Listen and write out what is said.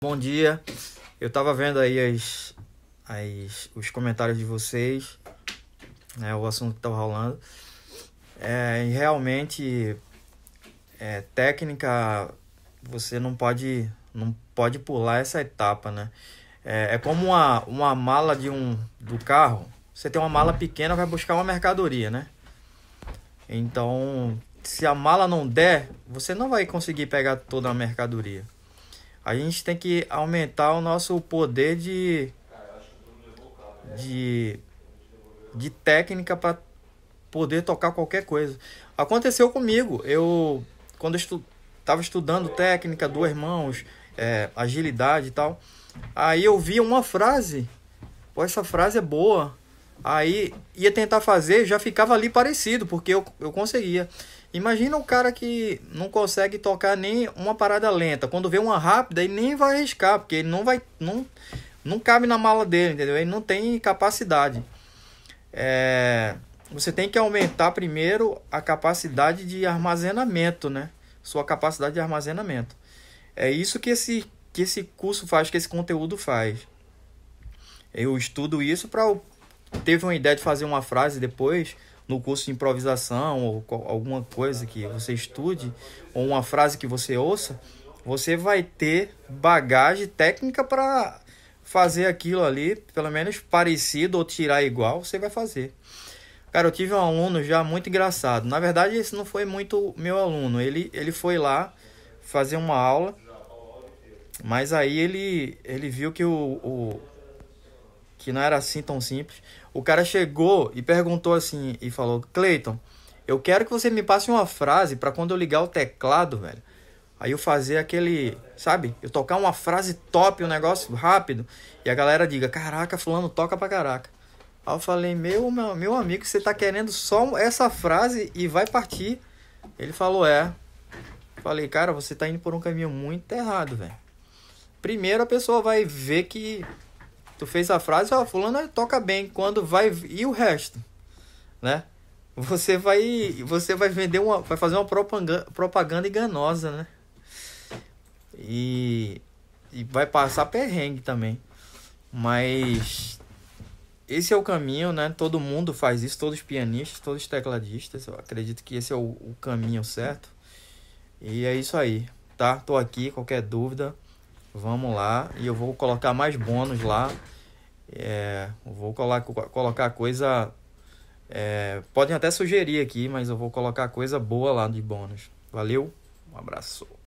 Bom dia. Eu tava vendo aí as, as, os comentários de vocês, né, o assunto que tava tá rolando. É, realmente, é, técnica, você não pode, não pode pular essa etapa, né? É, é, como uma, uma mala de um, do carro. Você tem uma mala pequena, vai buscar uma mercadoria, né? Então, se a mala não der, você não vai conseguir pegar toda a mercadoria. A gente tem que aumentar o nosso poder de de, de técnica para poder tocar qualquer coisa. Aconteceu comigo. Eu quando estu, estava estudando técnica do irmãos, é, agilidade e tal, aí eu vi uma frase. Pô, essa frase é boa. Aí ia tentar fazer, já ficava ali parecido, porque eu, eu conseguia. Imagina um cara que não consegue tocar nem uma parada lenta. Quando vê uma rápida, ele nem vai arriscar, porque ele não vai. Não, não cabe na mala dele, entendeu? Ele não tem capacidade. É, você tem que aumentar primeiro a capacidade de armazenamento, né? Sua capacidade de armazenamento. É isso que esse, que esse curso faz, que esse conteúdo faz. Eu estudo isso para teve uma ideia de fazer uma frase depois no curso de improvisação ou alguma coisa que você estude ou uma frase que você ouça, você vai ter bagagem técnica para fazer aquilo ali, pelo menos parecido ou tirar igual, você vai fazer. Cara, eu tive um aluno já muito engraçado. Na verdade, esse não foi muito meu aluno. Ele, ele foi lá fazer uma aula, mas aí ele, ele viu que o, o que não era assim tão simples. O cara chegou e perguntou assim e falou: "Cleiton, eu quero que você me passe uma frase para quando eu ligar o teclado, velho. Aí eu fazer aquele, sabe? Eu tocar uma frase top, um negócio rápido e a galera diga: "Caraca, fulano toca pra caraca". Aí eu falei: "Meu, meu, meu amigo, você tá querendo só essa frase e vai partir?" Ele falou: "É". Falei: "Cara, você tá indo por um caminho muito errado, velho". Primeiro a pessoa vai ver que Tu fez a frase, ó, fulano é, toca bem, quando vai e o resto, né? Você vai você vai vender uma vai fazer uma propaganda, propaganda enganosa, né? E e vai passar perrengue também. Mas esse é o caminho, né? Todo mundo faz isso, todos os pianistas, todos os tecladistas. Eu acredito que esse é o, o caminho certo. E é isso aí, tá? Tô aqui, qualquer dúvida, Vamos lá. E eu vou colocar mais bônus lá. É, vou colocar coisa. É, podem até sugerir aqui, mas eu vou colocar coisa boa lá de bônus. Valeu, um abraço.